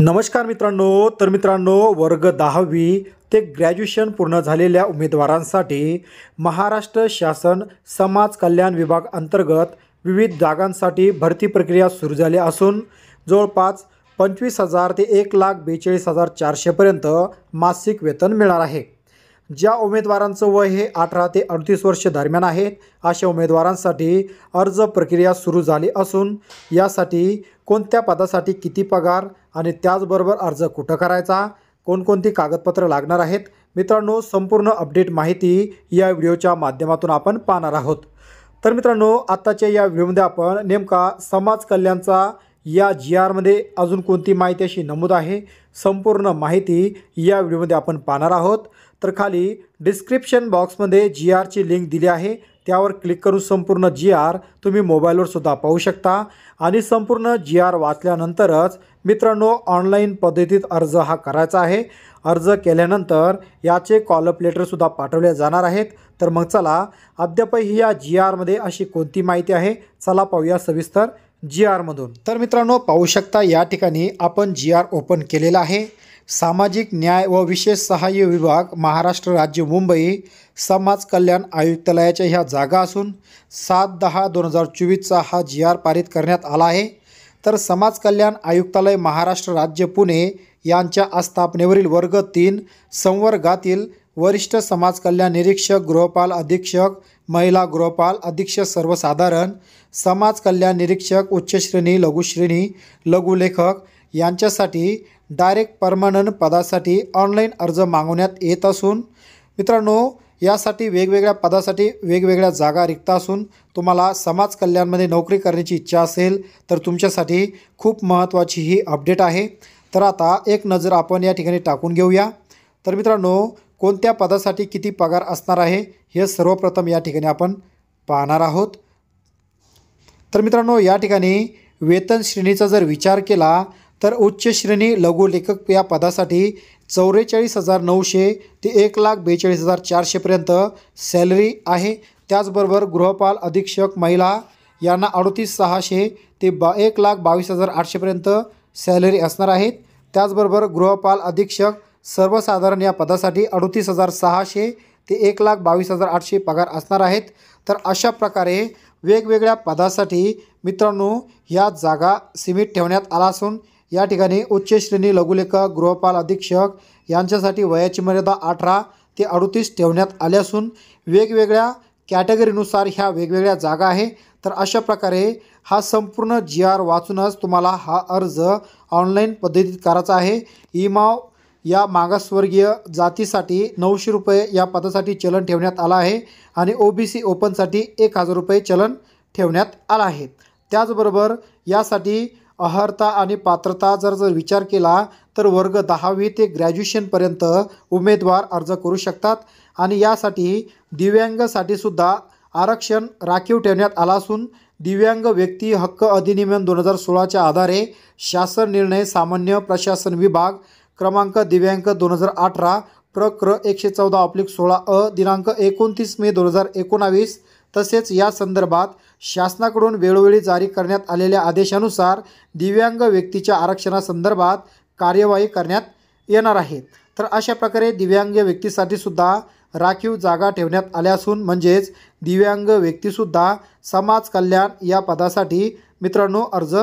नमस्कार मित्रांनो तर मित्रांनो वर्ग दहावी ते ग्रॅज्युएशन पूर्ण झालेल्या उमेदवारांसाठी महाराष्ट्र शासन समाज कल्याण विभाग अंतर्गत विविध जागांसाठी भरती प्रक्रिया सुरू झाली असून जवळपास पंचवीस हजार ते एक लाख बेचाळीस हजार चारशेपर्यंत मासिक वेतन मिळणार आहे ज्या उमेदवारांचं वय हे अठरा ते अडतीस वर्ष दरम्यान आहेत अशा उमेदवारांसाठी अर्ज प्रक्रिया सुरू झाली असून यासाठी कोणत्या पदासाठी किती पगार आणि त्याचबरोबर अर्ज कुठं करायचा कोणकोणती कागदपत्र लागणार आहेत मित्रांनो संपूर्ण अपडेट माहिती या व्हिडिओच्या माध्यमातून आपण पाहणार आहोत तर मित्रांनो आत्ताच्या या व्हिडिओमध्ये आपण नेमका समाज कल्याणचा या जी आरमध्ये अजून कोणती माहिती अशी नमूद आहे संपूर्ण माहिती या व्हिडिओमध्ये आपण पाहणार आहोत तर खाली डिस्क्रिप्शन बॉक्समध्ये जी आरची लिंक दिली आहे त्यावर क्लिक करून संपूर्ण जी आर तुम्ही मोबाईलवर सुद्धा पाहू शकता आणि संपूर्ण जी आर वाचल्यानंतरच मित्रांनो ऑनलाईन पद्धतीत अर्ज हा करायचा आहे अर्ज केल्यानंतर याचे कॉलअप लेटरसुद्धा पाठवले जाणार आहेत तर मग चला अद्यापही या जी आरमध्ये अशी कोणती माहिती आहे चला पाहूया सविस्तर जी आरमधून तर मित्रांनो पाहू शकता या ठिकाणी आपण जी आर ओपन केलेला आहे सामाजिक न्याय व विशेष सहाय्य विभाग महाराष्ट्र राज्य मुंबई समाज कल्याण आयुक्तालयाच्या ह्या जागा असून सात दहा दोन हजार चोवीसचा हा जी आर पारित करण्यात आला आहे तर समाज कल्याण आयुक्तालय महाराष्ट्र राज्य पुणे यांच्या आस्थापनेवरील वर्ग तीन संवर्गातील वरिष्ठ समाज कल्याण निरीक्षक गृहपाल अधीक्षक महिला गृहपाल अध्यक्ष सर्वसाधारण समाज कल्याण निरीक्षक उच्चश्रेणी लघुश्रेणी लघुलेखक यांच्यासाठी डायरेक्ट परमनंट पदासाठी ऑनलाईन अर्ज मागवण्यात येत असून मित्रांनो यासाठी वेगवेगळ्या पदासाठी वेगवेगळ्या जागा रिक्त असून तुम्हाला समाज कल्याणमध्ये नोकरी करण्याची इच्छा असेल तर तुमच्यासाठी खूप महत्त्वाची ही अपडेट आहे तर आता एक नजर आपण या ठिकाणी टाकून घेऊया तर मित्रांनो कोणत्या पदासाठी किती पगार असणार आहे हे सर्वप्रथम या ठिकाणी आपण पाहणार आहोत तर मित्रांनो या ठिकाणी वेतन श्रेणीचा जर विचार केला तर उच्च श्रेणी लघुलेखक या पदासाठी चौवेचाळीस हजार नऊशे ते एक लाख बेचाळीस हजार चारशेपर्यंत सॅलरी आहे त्याचबरोबर गृहपाल अधीक्षक महिला यांना अडतीस सहाशे ते बा एक लाख बावीस हजार आठशेपर्यंत सॅलरी असणार आहेत त्याचबरोबर गृहपाल अधीक्षक सर्वसाधारण या पदासाठी अडतीस हजार सहाशे ते एक लाख बावीस हजार आठशे पगार असणार आहेत तर अशा प्रकारे वेगवेगळ्या पदासाठी मित्रांनो या जागा सीमित ठेवण्यात आला असून या ठिकाणी उच्च श्रेणी लघुलेखक गृहपाल अधीक्षक यांच्यासाठी वयाची मर्यादा अठरा ते अडतीस ठेवण्यात आले असून वेगवेगळ्या कॅटेगरीनुसार ह्या वेगवेगळ्या जागा आहे तर अशा प्रकारे हा संपूर्ण जी आर वाचूनच तुम्हाला हा अर्ज ऑनलाईन पद्धतीत करायचा आहे ईमाव या मागासवर्गीय जातीसाठी नऊशे रुपये या पदासाठी चलन ठेवण्यात आलं आहे आणि ओ बी सी ओपनसाठी एक हजार रुपये चलन ठेवण्यात आलं आहे त्याचबरोबर यासाठी अहर्ता आणि पात्रता जर जर विचार केला तर वर्ग दहावी ते ग्रॅज्युएशनपर्यंत उमेदवार अर्ज करू शकतात आणि यासाठी दिव्यांगसाठीसुद्धा आरक्षण राखीव ठेवण्यात आला असून दिव्यांग व्यक्ती हक्क अधिनियम दोन हजार सोळाच्या आधारे शासन निर्णय सामान्य प्रशासन विभाग क्रमांक दिव्यांक दोन हजार अठरा प्रक्र एकशे चौदा ऑप्लिक सोळा अ दिनांक एकोणतीस मे दोन हजार एकोणावीस तसेच या संदर्भात शासनाकडून वेळोवेळी जारी करण्यात आलेल्या आदेशानुसार दिव्यांग व्यक्तीच्या आरक्षणासंदर्भात कार्यवाही करण्यात येणार आहे तर अशा प्रकारे दिव्यांग व्यक्तीसाठी सुद्धा राखीव जागा ठेवण्यात आल्या असून म्हणजेच दिव्यांग व्यक्तीसुद्धा समाज कल्याण या पदासाठी मित्रांनो अर्ज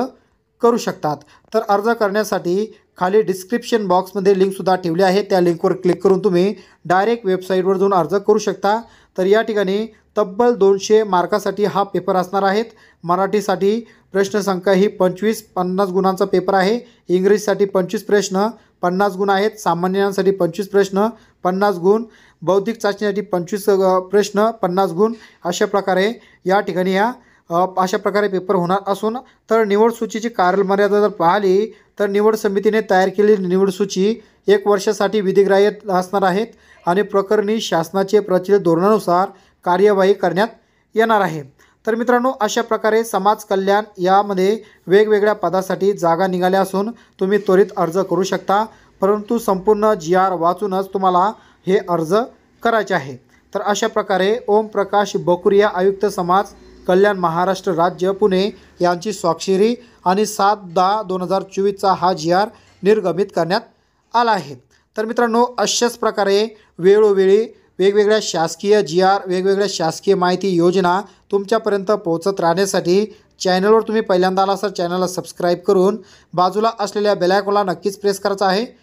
करू शकतात तर अर्ज करण्यासाठी खाली डिस्क्रिप्शन बॉक्समध्ये लिंकसुद्धा ठेवली आहे त्या लिंकवर क्लिक करून तुम्ही डायरेक्ट वेबसाईटवर जाऊन अर्ज करू शकता तर या ठिकाणी तब्बल दोनशे मार्कासाठी हा पेपर असणार आहेत मराठीसाठी प्रश्नसंख्या ही पंचवीस पन्नास गुणांचा पेपर आहे इंग्रजीसाठी पंचवीस प्रश्न पन्नास गुण आहेत सामान्यांसाठी पंचवीस प्रश्न पन्नास गुण बौद्धिक चाचणीसाठी पंचवीस प्रश्न पन्नास गुण अशा प्रकारे या ठिकाणी या अशा प्रकारे पेपर होणार असून तर निवड सूचीची कार्यमर्यादा जर पाहिली तर निवड समितीने तयार केलेली निवड सूची एक वर्षासाठी विधिग्राह्य असणार आहेत आणि प्रकरणी शासनाचे प्रचलित धोरणानुसार कार्यवाही करण्यात येणार आहे तर मित्रांनो अशा प्रकारे समाज कल्याण यामध्ये वेगवेगळ्या पदासाठी जागा निघाल्या असून तुम्ही त्वरित अर्ज करू शकता परंतु संपूर्ण जी आर वाचूनच तुम्हाला हे अर्ज करायचे आहे तर अशा प्रकारे ओम प्रकाश बकुरिया आयुक्त समाज कल्याण महाराष्ट्र राज्य पुणे यांची स्वाक्षरी आणि सात दहा दोन हजार चोवीसचा हा जी आर निर्गमित करण्यात आला आहे तर मित्रांनो अशाच प्रकारे वेळोवेळी वेगवेगळ्या शासकीय जी आर वेगवेगळ्या शासकीय माहिती योजना तुमच्यापर्यंत पोहोचत राहण्यासाठी चॅनलवर तुम्ही पहिल्यांदा आला असाल चॅनलला सबस्क्राईब करून बाजूला असलेल्या बेलायकोला नक्कीच प्रेस करायचा आहे